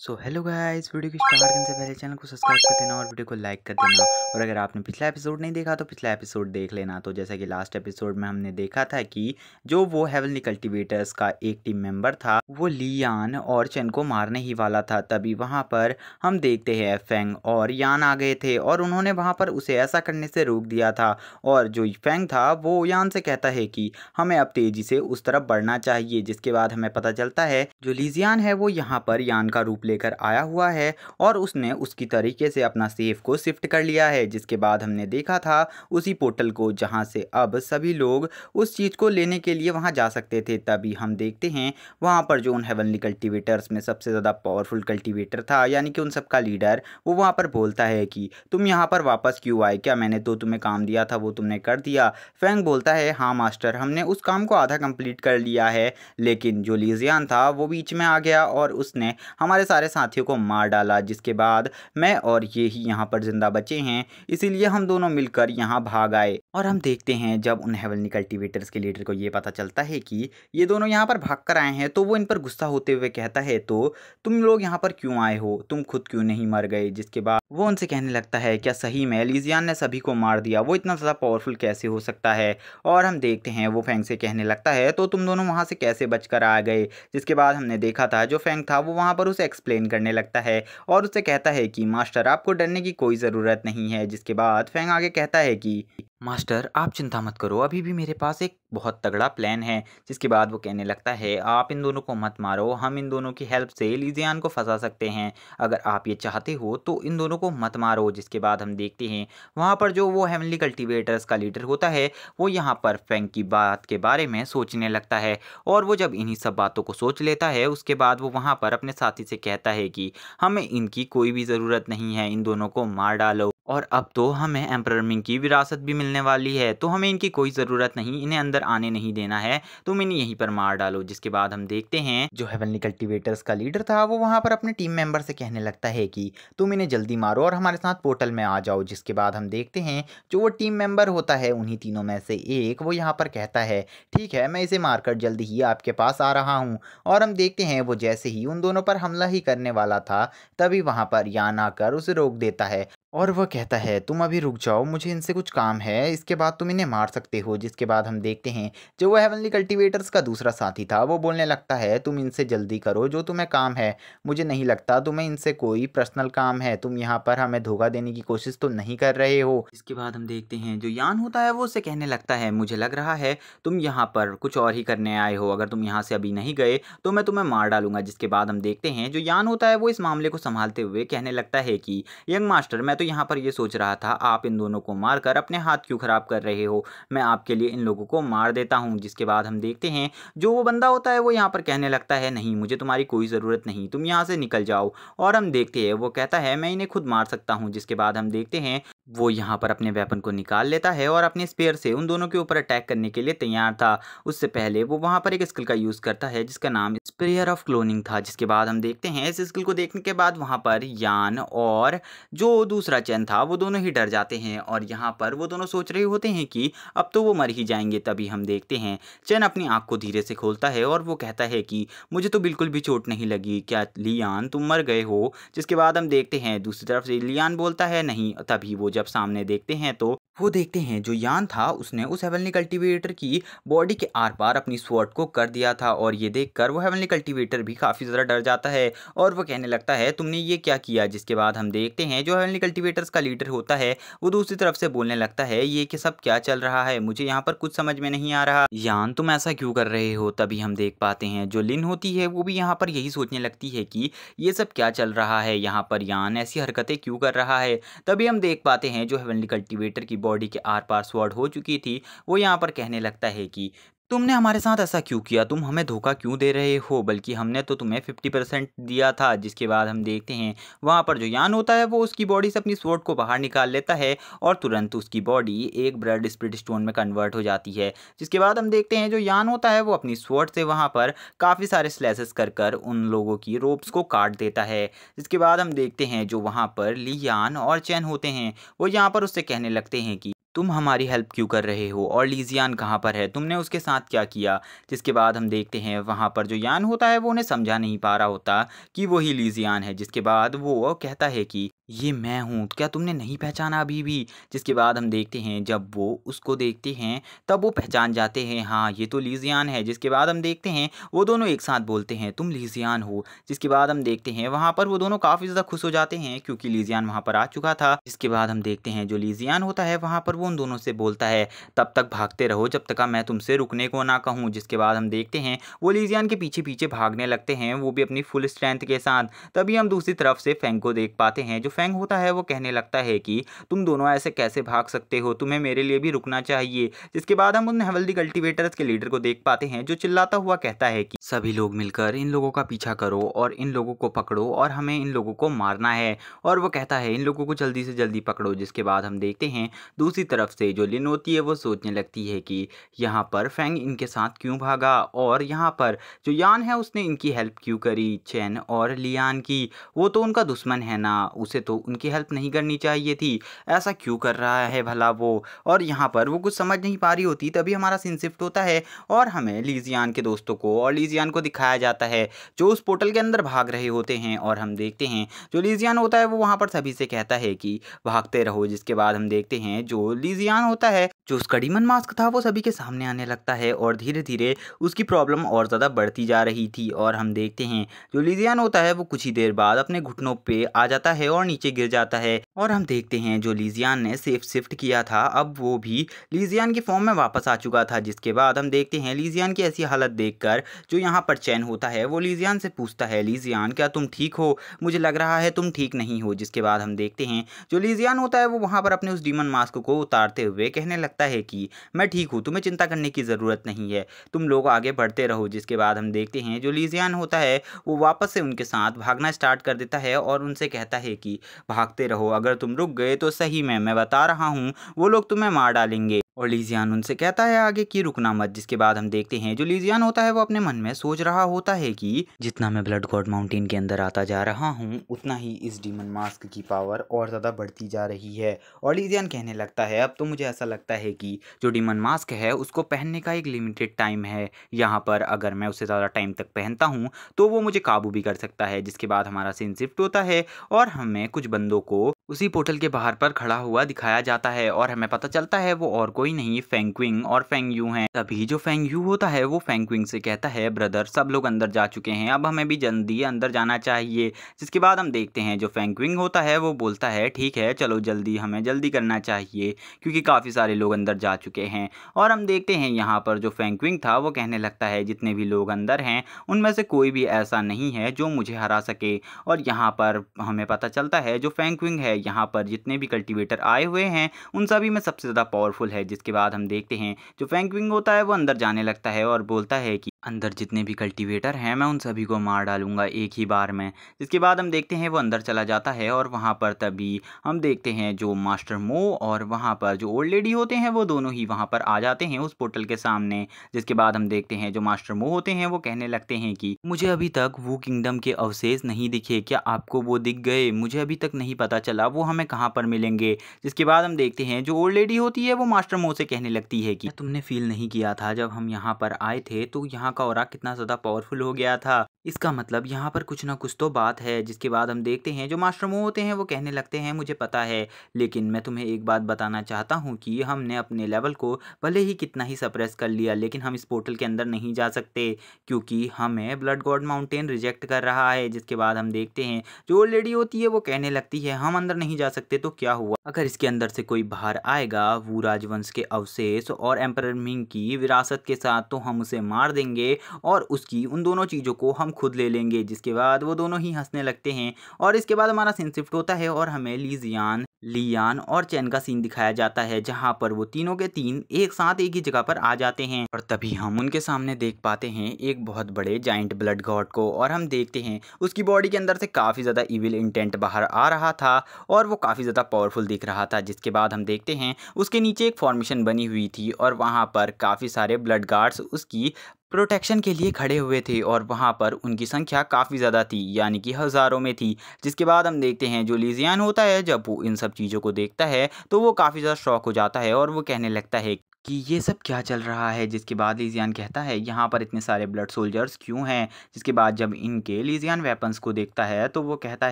सो hello guys video की start करने से पहले चैनल को सब्सक्राइब कर देना और वीडियो को लाइक कर देना और अगर आपने पिछला एपिसोड नहीं देखा तो पिछला एपिसोड देख लेना तो जैसा कि लास्ट एपिसोड में हमने देखा था कि जो वो हेवनली कल्टिवेटर्स का एक टीम मेंबर था वो लियान और चैन को मारने ही वाला था तभी वहाँ पर हम देखते हैं फेंग और यान आ गए थे और उन्होंने वहाँ पर उसे ऐसा करने से रोक दिया था और जो फेंग था वो यान से कहता है कि हमें अब तेज़ी से उस तरफ बढ़ना चाहिए जिसके बाद हमें पता चलता है जो लीजियान है वो यहाँ पर यान का रूप लेकर आया हुआ है और उसने उसकी तरीके से अपना सेफ को शिफ्ट कर लिया है जिसके बाद हमने देखा था उसी पोर्टल को जहाँ से अब सभी लोग उस चीज़ को लेने के लिए वहाँ जा सकते थे तभी हम देखते हैं वहाँ पर जो उन हेवनली कल्टिवेटर्स में सबसे ज़्यादा पावरफुल कल्टिवेटर था यानी कि उन सबका लीडर वो वहाँ पर बोलता है कि तुम यहाँ पर वापस क्यों आए क्या मैंने तो तुम्हें काम दिया था वो तुमने कर दिया फैंग बोलता है हाँ मास्टर हमने उस काम को आधा कंप्लीट कर लिया है लेकिन जो लीजियान था वो बीच में आ गया और उसने हमारे साथ सारे साथियों को मार डाला जिसके बाद मैं और ये ही यहाँ पर जिंदा बचे हैं इसीलिए हम दोनों मिलकर यहाँ भाग आए और हम देखते हैं जब उन हेवलनी कल्टिवेटर्स के लीडर को ये पता चलता है कि ये दोनों यहाँ पर भाग कर आए हैं तो वो इन पर गुस्सा होते हुए कहता है तो तुम लोग यहाँ पर क्यों आए हो तुम खुद क्यों नहीं मर गए जिसके बाद वो उनसे कहने लगता है क्या सही में एलिजियान ने सभी को मार दिया वो इतना ज़्यादा पावरफुल कैसे हो सकता है और हम देखते हैं वो फैंग से कहने लगता है तो तुम दोनों वहाँ से कैसे बचकर आ गए जिसके बाद हमने देखा था जो फैंग था वो वहाँ पर उस एक्सप्लेन एक्सप्लेन करने लगता है और उसे कहता है कि मास्टर आपको डरने की कोई ज़रूरत नहीं है जिसके बाद फेंग आगे कहता है कि मास्टर आप चिंता मत करो अभी भी मेरे पास एक बहुत तगड़ा प्लान है जिसके बाद वो कहने लगता है आप इन दोनों को मत मारो हम इन दोनों की हेल्प से लीजियान को फंसा सकते हैं अगर आप ये चाहते हो तो इन दोनों को मत मारो जिसके बाद हम देखते हैं वहाँ पर जो वो हेमली कल्टिवेटर्स का लीडर होता है वो यहाँ पर फैंक की बात के बारे में सोचने लगता है और वो जब इन्हीं सब बातों को सोच लेता है उसके बाद वो वहाँ पर अपने साथी से कहता है कि हमें इनकी कोई भी ज़रूरत नहीं है इन दोनों को मार डालो और अब तो हमें एम्प्रर मिंग की विरासत भी मिलने वाली है तो हमें इनकी कोई ज़रूरत नहीं इन्हें अंदर आने नहीं देना है तुम इन्हें यहीं पर मार डालो जिसके बाद हम देखते हैं जो हेवनली कल्टिवेटर्स का लीडर था वो वहाँ पर अपने टीम मेंबर से कहने लगता है कि तुम इन्हें जल्दी मारो और हमारे साथ पोर्टल में आ जाओ जिसके बाद हम देखते हैं जो वो टीम मेम्बर होता है उन्हीं तीनों में से एक वो यहाँ पर कहता है ठीक है मैं इसे मारकर जल्दी ही आपके पास आ रहा हूँ और हम देखते हैं वो जैसे ही उन दोनों पर हमला ही करने वाला था तभी वहाँ पर यान आकर उसे रोक देता है और वह कहता है तुम अभी रुक जाओ मुझे इनसे कुछ काम है इसके बाद तुम इन्हें मार सकते हो जिसके बाद हम देखते हैं जो वो हेवनली कल्टीवेटर्स का दूसरा साथी था वो बोलने लगता है तुम इनसे जल्दी करो जो तुम्हें काम है मुझे नहीं लगता तुम्हें इनसे कोई पर्सनल काम है तुम यहाँ पर हमें धोखा देने की कोशिश तो नहीं कर रहे हो इसके बाद हम देखते हैं जो यान होता है वो उसे कहने लगता है मुझे लग रहा है तुम यहाँ पर कुछ और ही करने आए हो अगर तुम यहाँ से अभी नहीं गए तो मैं तुम्हें मार डालूंगा जिसके बाद हम देखते हैं जो यान होता है वो इस मामले को संभालते हुए कहने लगता है कि यंग मास्टर मैं तो यहाँ पर ये सोच रहा था आप इन दोनों को मारकर अपने हाथ क्यों ख़राब कर रहे हो मैं आपके लिए इन लोगों को मार देता हूँ जिसके बाद हम देखते हैं जो वो बंदा होता है वो यहाँ पर कहने लगता है नहीं मुझे तुम्हारी कोई ज़रूरत नहीं तुम यहाँ से निकल जाओ और हम देखते हैं वो कहता है मैं इन्हें खुद मार सकता हूँ जिसके बाद हम देखते हैं वो यहाँ पर अपने वेपन को निकाल लेता है और अपने स्पेयर से उन दोनों के ऊपर अटैक करने के लिए तैयार था उससे पहले वो वहाँ पर एक स्किल का यूज़ करता है जिसका नाम स्प्रेयर ऑफ क्लोनिंग था जिसके बाद हम देखते हैं इस स्किल को देखने के बाद वहाँ पर यान और जो दूसरे दूसरा चैन था वो दोनों ही डर जाते हैं और यहाँ पर वो दोनों सोच रहे होते हैं कि अब तो वो मर ही जाएंगे तभी हम देखते हैं चैन अपनी आँख को धीरे से खोलता है और वो कहता है कि मुझे तो बिल्कुल भी चोट नहीं लगी क्या लियान तुम मर गए हो जिसके बाद हम देखते हैं दूसरी तरफ से लियान बोलता है नहीं तभी वो जब सामने देखते हैं तो वो देखते हैं जो यान था उसने उस हेवनली कल्टीवेटर की बॉडी के आर पार अपनी स्वॉट को कर दिया था और ये देखकर वो हेवनली कल्टीवेटर भी काफ़ी ज़्यादा डर जाता है और वो कहने लगता है तुमने ये क्या किया जिसके बाद हम देखते हैं जो हेवनली कल्टीवेटर्स का लीडर होता है वो दूसरी तरफ से बोलने लगता है ये कि सब क्या चल रहा है मुझे यहाँ पर कुछ समझ में नहीं आ रहा यान तुम ऐसा क्यों कर रहे हो तभी हम देख पाते हैं जो लिन होती है वो भी यहाँ पर यही सोचने लगती है कि ये सब क्या चल रहा है यहाँ पर यान ऐसी हरकतें क्यों कर रहा है तभी हम देख पाते हैं जो हेवनली कल्टीवेटर की बॉडी के आर पार स्वर्ड हो चुकी थी वो यहाँ पर कहने लगता है कि तुमने हमारे साथ ऐसा क्यों किया तुम हमें धोखा क्यों दे रहे हो बल्कि हमने तो तुम्हें फिफ्टी परसेंट दिया था जिसके बाद हम देखते हैं वहाँ पर जो यान होता है वो उसकी बॉडी से अपनी स्वॉर्ड को बाहर निकाल लेता है और तुरंत उसकी बॉडी एक ब्रेड स्प्रिट स्टोन में कन्वर्ट हो जाती है जिसके बाद हम देखते हैं जो यान होता है वो अपनी स्वॉर्ड से वहाँ पर काफ़ी सारे स्लैसेस कर कर उन लोगों की रोप्स को काट देता है जिसके बाद हम देखते हैं जो वहाँ पर ली यान और चैन होते हैं वो यहाँ पर उससे कहने लगते हैं कि तुम हमारी हेल्प क्यों कर रहे हो और लीजियान कहाँ पर है तुमने उसके साथ क्या किया जिसके बाद हम देखते हैं वहाँ पर जो यान होता है वो उन्हें समझा नहीं पा रहा होता कि वही लीजियान है जिसके बाद वो कहता है कि ये मैं हूँ क्या तुमने नहीं पहचाना अभी भी जिसके बाद हम देखते हैं जब वो उसको देखते हैं तब वो पहचान जाते हैं हाँ ये तो लीजियान है जिसके बाद हम देखते हैं वो दोनों एक साथ बोलते हैं तुम लीजियान हो जिसके बाद हम देखते हैं वहाँ पर वो दोनों काफ़ी ज़्यादा खुश हो जाते हैं क्योंकि लीजियान वहाँ पर आ चुका था जिसके बाद हम देखते हैं जो लीजियान होता है वहाँ पर वो उन दोनों से बोलता है तब तक भागते रहो जब तक मैं तुमसे रुकने को ना कहूँ जिसके बाद हम देखते हैं वो लीजियान के पीछे पीछे भागने लगते हैं वो भी अपनी फुल स्ट्रेंथ के साथ तभी हम दूसरी तरफ से फेंको देख पाते हैं जो फेंग होता है वो कहने लगता है कि तुम दोनों ऐसे कैसे भाग सकते हो तुम्हें मेरे लिए भी रुकना चाहिए जिसके बाद हम उन हेवल्दी कल्टिवेटर्स के लीडर को देख पाते हैं जो चिल्लाता हुआ कहता है कि सभी लोग मिलकर इन लोगों का पीछा करो और इन लोगों को पकड़ो और हमें इन लोगों को मारना है और वो कहता है इन लोगों को जल्दी से जल्दी पकड़ो जिसके बाद हम देखते हैं दूसरी तरफ से जो लिन होती है वो सोचने लगती है कि यहाँ पर फेंग इनके साथ क्यों भागा और यहाँ पर जो यान है उसने इनकी हेल्प क्यों करी चैन और लियान की वो तो उनका दुश्मन है ना उसे तो तो उनकी हेल्प नहीं करनी चाहिए थी ऐसा क्यों कर रहा है भला वो और यहाँ पर वो कुछ समझ नहीं पा रही होती तभी हमारा सीन शिफ्ट होता है और हमें लीजियान के दोस्तों को और लीजियान को दिखाया जाता है जो उस पोर्टल के अंदर भाग रहे होते हैं और हम देखते हैं जो लीजियान होता है वो वहाँ पर सभी से कहता है कि भागते रहो जिसके बाद हम देखते हैं जो लीजियान होता है जो उसका डीमन मास्क था वो सभी के सामने आने लगता है और धीरे धीरे उसकी प्रॉब्लम और ज़्यादा बढ़ती जा रही थी और हम देखते हैं जो लीजियान होता है वो कुछ ही देर बाद अपने घुटनों पे आ जाता है और नीचे गिर जाता है और हम देखते हैं जो लीजियान ने सेफ शिफ्ट किया था अब वो भी लीजियान की फॉर्म में वापस आ चुका था जिसके बाद हम देखते हैं लीजियान की ऐसी हालत कर जो यहाँ पर चैन होता है वो लीजियान से पूछता है लिजियान क्या तुम ठीक हो मुझे लग रहा है तुम ठीक नहीं हो जिसके बाद हम देखते हैं जो लीजियान होता है वो वहाँ पर अपने उस डीमन मास्क को उतारते हुए कहने लगता लगता है कि मैं ठीक हूँ तुम्हें चिंता करने की ज़रूरत नहीं है तुम लोग आगे बढ़ते रहो जिसके बाद हम देखते हैं जो लीजियान होता है वो वापस से उनके साथ भागना स्टार्ट कर देता है और उनसे कहता है कि भागते रहो अगर तुम रुक गए तो सही में मैं बता रहा हूँ वो लोग तुम्हें मार डालेंगे और लीजियान उनसे कहता है आगे की रुकना मत जिसके बाद हम देखते हैं जो लीजियान होता है वो अपने मन में सोच रहा होता है कि जितना मैं ब्लड गॉड माउंटेन के अंदर आता जा रहा हूँ उतना ही इस डीमन मास्क की पावर और ज़्यादा बढ़ती जा रही है और लीजियान कहने लगता है अब तो मुझे ऐसा लगता है कि जो डीमन मास्क है उसको पहनने का एक लिमिटेड टाइम है यहाँ पर अगर मैं उसे ज़्यादा टाइम तक पहनता हूँ तो वो मुझे काबू भी कर सकता है जिसके बाद हमारा सीन शिफ्ट होता है और हमें कुछ बंदों को उसी पोर्टल के बाहर पर खड़ा हुआ दिखाया जाता है और हमें पता चलता है वो और कोई नहीं फेंगक्विंग और फेंग यू हैं तभी जो फेंग यू होता है वो फेंगक्विंग से कहता है ब्रदर सब लोग अंदर जा चुके हैं अब हमें भी जल्दी अंदर जाना चाहिए जिसके बाद हम देखते हैं जो फेंगक्विंग होता है वो बोलता है ठीक है चलो जल्दी हमें जल्दी करना चाहिए क्योंकि काफ़ी सारे लोग अंदर जा चुके हैं और हम देखते हैं यहाँ पर जो फेंगक्विंग था वो कहने लगता है जितने भी लोग अंदर हैं उनमें से कोई भी ऐसा नहीं है जो मुझे हरा सके और यहाँ पर हमें पता चलता है जो फेंगक्विंग है यहाँ पर जितने भी कल्टीवेटर आए हुए हैं उन सभी में सबसे ज़्यादा पावरफुल है जिसके बाद हम देखते हैं जो फैंकविंग होता है वो अंदर जाने लगता है और बोलता है कि अंदर जितने भी कल्टीवेटर हैं मैं उन सभी को मार डालूंगा एक ही बार में जिसके बाद हम देखते हैं वो अंदर चला जाता है और वहाँ पर तभी हम देखते हैं जो मास्टर मो और वहाँ पर जो ओल्ड लेडी होते हैं वो दोनों ही वहाँ पर आ जाते हैं उस पोर्टल के सामने जिसके बाद हम देखते हैं जो मास्टर मो होते हैं वो कहने लगते हैं कि मुझे अभी तक वो किंगडम के अवशेष नहीं दिखे क्या आपको वो दिख गए मुझे अभी तक नहीं पता चला वो हमें कहाँ पर मिलेंगे जिसके बाद हम देखते हैं जो ओल्ड लेडी होती है वो मास्टर मो से कहने लगती है कि तुमने फील नहीं किया था जब हम यहाँ पर आए थे तो यहाँ यहाँ का और कितना ज़्यादा पावरफुल हो गया था इसका मतलब यहाँ पर कुछ ना कुछ तो बात है जिसके बाद हम देखते हैं जो मोह होते हैं वो कहने लगते हैं मुझे पता है लेकिन मैं तुम्हें एक बात बताना चाहता हूँ कि हमने अपने लेवल को भले ही कितना ही सप्रेस कर लिया लेकिन हम इस पोर्टल के अंदर नहीं जा सकते क्योंकि हमें ब्लड गॉड माउंटेन रिजेक्ट कर रहा है जिसके बाद हम देखते हैं जो ओल्ड लेडी होती है वो कहने लगती है हम अंदर नहीं जा सकते तो क्या हुआ अगर इसके अंदर से कोई बाहर आएगा वो राजवंश के अवशेष और एम्पर मिंग की विरासत के साथ तो हम उसे मार देंगे लेंगे और उसकी उन दोनों चीज़ों को हम खुद ले लेंगे जिसके बाद वो दोनों ही हंसने लगते हैं और इसके बाद हमारा सीन शिफ्ट होता है और हमें लीजियान लियान और चैन का सीन दिखाया जाता है जहां पर वो तीनों के तीन एक साथ एक ही जगह पर आ जाते हैं और तभी हम उनके सामने देख पाते हैं एक बहुत बड़े जाइंट ब्लड गॉड को और हम देखते हैं उसकी बॉडी के अंदर से काफ़ी ज़्यादा इविल इंटेंट बाहर आ रहा था और वो काफ़ी ज़्यादा पावरफुल दिख रहा था जिसके बाद हम देखते हैं उसके नीचे एक फॉर्मेशन बनी हुई थी और वहाँ पर काफ़ी सारे ब्लड गार्ड्स उसकी प्रोटेक्शन के लिए खड़े हुए थे और वहाँ पर उनकी संख्या काफ़ी ज़्यादा थी यानी कि हज़ारों में थी जिसके बाद हम देखते हैं जो लीजियान होता है जब वो इन सब सब चीज़ों को देखता है तो वो काफ़ी ज़्यादा शौक हो जाता है और वो कहने लगता है कि ये सब क्या चल रहा है जिसके बाद लीजियान कहता है यहाँ पर इतने सारे ब्लड सोल्जर्स क्यों हैं जिसके बाद जब इनके लीजियान वेपन्स को देखता है तो वो कहता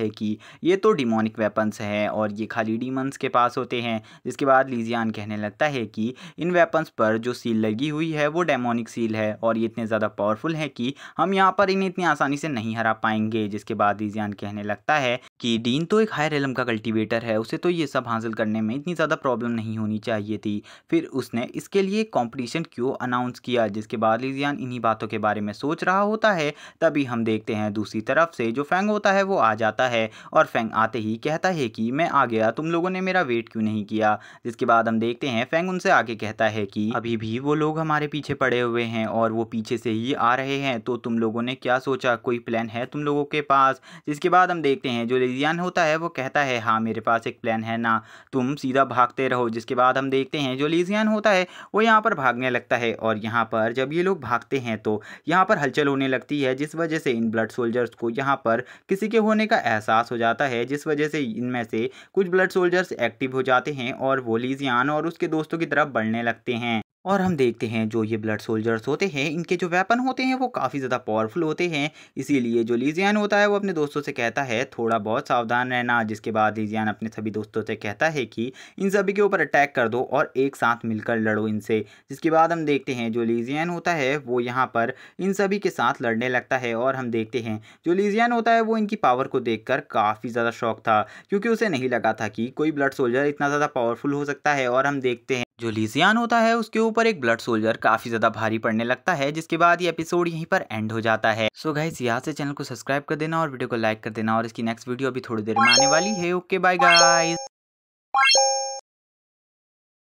है कि ये तो डिमोनिक वेपन्स हैं और ये खाली डीमंस के पास होते हैं जिसके बाद लीजियान कहने लगता है कि इन वेपन्स पर जो सील लगी हुई है वो डेमोनिक सील है और ये इतने ज़्यादा पावरफुल हैं कि हम यहाँ पर इन्हें इतनी आसानी से नहीं हरा पाएंगे जिसके बाद लीजियान कहने लगता है कि डीन तो एक हायर एलम का कल्टिवेटर है उसे तो ये सब हासिल करने में इतनी ज़्यादा प्रॉब्लम नहीं होनी चाहिए थी फिर उसने इसके लिए कॉम्पिटिशन क्यों अनाउंस किया जिसके बाद लिजियान इन्हीं बातों के बारे में सोच रहा होता है तभी हम देखते हैं दूसरी तरफ से जो फेंग होता है वो आ जाता है और फेंग आते ही कहता है कि मैं आ गया तुम लोगों ने मेरा वेट क्यों नहीं किया जिसके बाद हम देखते हैं फेंग उनसे आगे कहता है कि अभी भी वो लोग हमारे पीछे पड़े हुए हैं और वो पीछे से ही आ रहे हैं तो तुम लोगों ने क्या सोचा कोई प्लान है तुम लोगों के पास जिसके बाद हम देखते हैं जो लिजियान होता है वो कहता है हाँ मेरे पास एक प्लान है ना तुम सीधा भागते रहो जिसके बाद हम देखते हैं जो लिजियान होता है है वो यहाँ पर भागने लगता है और यहाँ पर जब ये लोग भागते हैं तो यहाँ पर हलचल होने लगती है जिस वजह से इन ब्लड सोल्जर्स को यहाँ पर किसी के होने का एहसास हो जाता है जिस वजह से इनमें से कुछ ब्लड सोल्जर्स एक्टिव हो जाते हैं और वो लीजियान और उसके दोस्तों की तरफ बढ़ने लगते हैं और हम देखते हैं जो ये ब्लड सोल्जर्स होते हैं इनके जो वेपन होते हैं वो काफ़ी ज़्यादा पावरफुल होते हैं इसीलिए जो लीजियान होता है वो अपने दोस्तों से कहता है थोड़ा बहुत सावधान रहना जिसके बाद लीजियान अपने सभी दोस्तों से कहता है कि इन सभी के ऊपर अटैक कर दो और एक साथ मिलकर लड़ो इनसे जिसके बाद हम देखते हैं जो लीजियान होता है वो यहाँ पर इन सभी के साथ लड़ने लगता है और हम देखते हैं जो लीजियान होता है वो इनकी पावर को देख काफ़ी ज़्यादा शौक था क्योंकि उसे नहीं लगा था कि कोई ब्लड सोल्जर इतना ज़्यादा पावरफुल हो सकता है और हम देखते हैं जो लीजियान होता है उसके ऊपर एक ब्लड सोल्जर काफी ज्यादा भारी पड़ने लगता है जिसके बाद ये एपिसोड यहीं पर एंड हो जाता है सो गाइस यहाँ से चैनल को सब्सक्राइब कर देना और वीडियो को लाइक कर देना और इसकी नेक्स्ट वीडियो अभी थोड़ी देर में आने वाली है ओके बाय गाइस